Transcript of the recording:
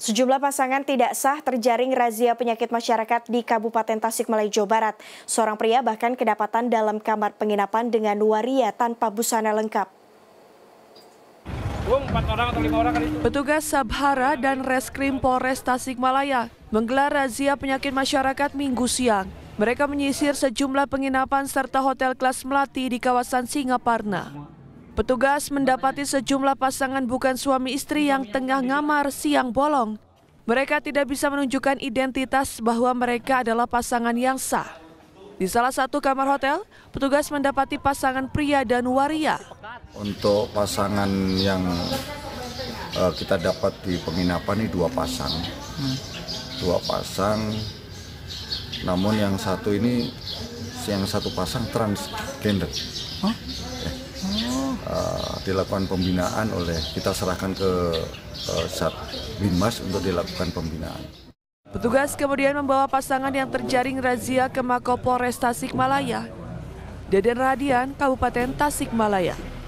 Sejumlah pasangan tidak sah terjaring razia penyakit masyarakat di Kabupaten Tasikmalaya, Jawa Barat. Seorang pria bahkan kedapatan dalam kamar penginapan dengan waria tanpa busana lengkap. Kan Petugas Sabhara dan Reskrim Polres Tasikmalaya menggelar razia penyakit masyarakat minggu siang. Mereka menyisir sejumlah penginapan serta hotel kelas melati di kawasan Singaparna. Petugas mendapati sejumlah pasangan bukan suami istri yang tengah ngamar siang bolong. Mereka tidak bisa menunjukkan identitas bahwa mereka adalah pasangan yang sah. Di salah satu kamar hotel, petugas mendapati pasangan pria dan waria. Untuk pasangan yang uh, kita dapat di penginapan ini dua pasang. Dua pasang, namun yang satu ini, yang satu pasang transgender. Huh? Eh, dilakukan pembinaan oleh kita serahkan ke uh, Sat Binmas untuk dilakukan pembinaan. Petugas kemudian membawa pasangan yang terjaring razia ke Mako Polres Tasikmalaya. Deden Radian, Kabupaten Tasikmalaya.